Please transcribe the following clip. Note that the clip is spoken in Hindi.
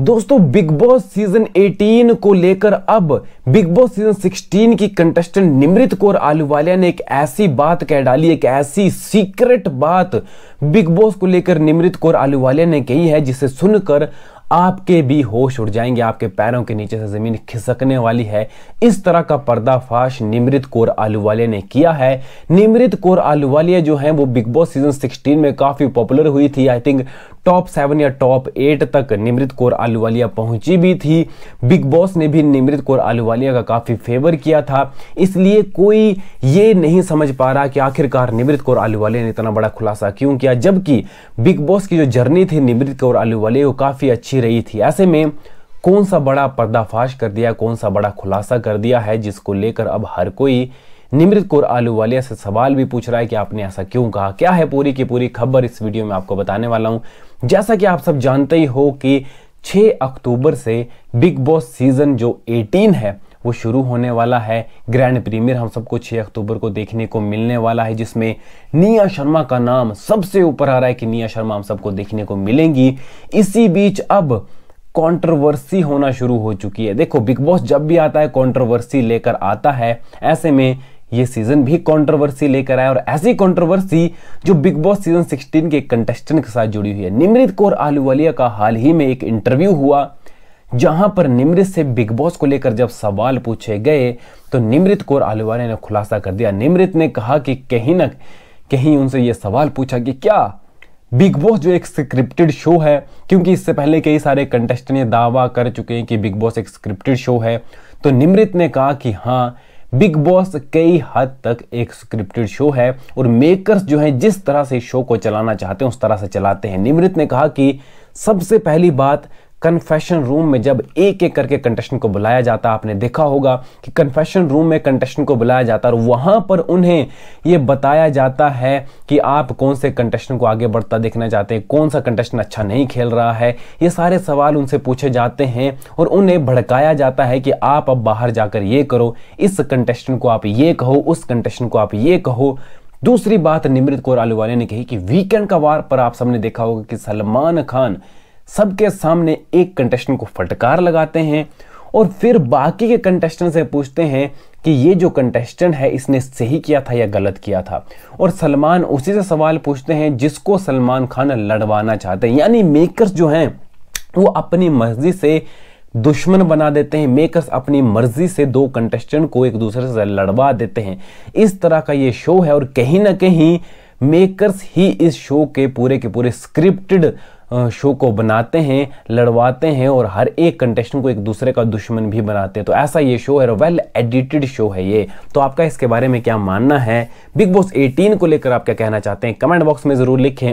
दोस्तों बिग बॉस सीजन 18 को लेकर अब बिग बॉस सीजन 16 की कंटेस्टेंट निमृत कौर आलूवालिया ने एक ऐसी बात कह डाली एक ऐसी सीक्रेट बात बिग बॉस को लेकर निमृत कौर आलूवालिया ने कही है जिसे सुनकर आपके भी होश उड़ जाएंगे आपके पैरों के नीचे से ज़मीन खिसकने वाली है इस तरह का पर्दाफाश निमृत कौर आलूवालिया ने किया है निमृत कौर आलूवालिया जो है वो बिग बॉस सीजन 16 में काफ़ी पॉपुलर हुई थी आई थिंक टॉप सेवन या टॉप एट तक निमृत कौर आलूवालिया पहुंची भी थी बिग बॉस ने भी निमृत कौर आलूवालिया का काफ़ी फेवर किया था इसलिए कोई ये नहीं समझ पा रहा कि आखिरकार निमृत कौर आलूवालिया ने इतना बड़ा खुलासा क्यों किया जबकि बिग बॉस की जो जर्नी थी निमृत कौर आलूवालिया को काफ़ी अच्छी मची रही थी ऐसे में कौन सा बड़ा पर्दाफाश कर दिया कौन सा बड़ा खुलासा कर दिया है जिसको लेकर अब हर कोई निमृत कौर आलूवालिया से सवाल भी पूछ रहा है कि आपने ऐसा क्यों कहा क्या है पूरी की पूरी खबर इस वीडियो में आपको बताने वाला हूं जैसा कि आप सब जानते ही हो कि 6 अक्टूबर से बिग बॉस सीजन जो 18 है वो शुरू होने वाला है ग्रैंड प्रीमियर हम सबको 6 अक्टूबर को देखने को मिलने वाला है जिसमें निया शर्मा का नाम सबसे ऊपर आ रहा है कि निया शर्मा हम सबको देखने को मिलेंगी इसी बीच अब कंट्रोवर्सी होना शुरू हो चुकी है देखो बिग बॉस जब भी आता है कंट्रोवर्सी लेकर आता है ऐसे में ये सीजन भी कंट्रोवर्सी लेकर आया और ऐसी कंट्रोवर्सी जो बिग बॉस सीजन 16 के कंटेस्टेंट के साथ जुड़ी हुई है निमृत कौर आलूवालिया का हाल ही में एक इंटरव्यू हुआ जहां पर निमृत से बिग बॉस को लेकर जब सवाल पूछे गए तो निमृत कौर आलूवालिया ने खुलासा कर दिया निमृत ने कहा कि कहीं ना कहीं उनसे यह सवाल पूछा कि क्या बिग बॉस जो एक स्क्रिप्टेड शो है क्योंकि इससे पहले कई सारे कंटेस्टेंट ये दावा कर चुके हैं कि बिग बॉस एक स्क्रिप्टेड शो है तो निमृत ने कहा कि हाँ बिग बॉस कई हद तक एक स्क्रिप्टेड शो है और मेकर्स जो हैं जिस तरह से शो को चलाना चाहते हैं उस तरह से चलाते हैं निमृत ने कहा कि सबसे पहली बात कन्फेशन रूम में जब एक एक करके कंटेस्टेंट को बुलाया जाता आपने देखा होगा कि कन्फेशन रूम में कंटेस्टेंट को बुलाया जाता और वहाँ पर उन्हें ये बताया जाता है कि आप कौन से कंटेस्टेंट को आगे बढ़ता देखना चाहते हैं कौन सा कंटेस्टेंट अच्छा नहीं खेल रहा है ये सारे सवाल उनसे पूछे जाते हैं और उन्हें भड़काया जाता है कि आप अब बाहर जाकर ये करो इस कंटेस्टेंट को आप ये कहो उस कंटेस्टेंट को आप ये कहो दूसरी बात निमृत कौर वाले ने कही कि वीकेंड का वार पर आप सबने देखा होगा कि सलमान खान सबके सामने एक कंटेस्टेंट को फटकार लगाते हैं और फिर बाकी के कंटेस्टेंट से पूछते हैं कि ये जो कंटेस्टेंट है इसने सही किया था या गलत किया था और सलमान उसी से सवाल पूछते हैं जिसको सलमान खान लड़वाना चाहते हैं यानी मेकर्स जो हैं वो अपनी मर्जी से दुश्मन बना देते हैं मेकर्स अपनी मर्जी से दो कंटेस्टेंट को एक दूसरे से लड़वा देते हैं इस तरह का ये शो है और कहीं ना कहीं मेकर्स ही इस शो के पूरे के पूरे स्क्रिप्टेड शो को बनाते हैं लड़वाते हैं और हर एक कंटेस्टेंट को एक दूसरे का दुश्मन भी बनाते हैं तो ऐसा ये शो है वेल एडिटेड शो है ये तो आपका इसके बारे में क्या मानना है बिग बॉस 18 को लेकर आप क्या कहना चाहते हैं कमेंट बॉक्स में ज़रूर लिखें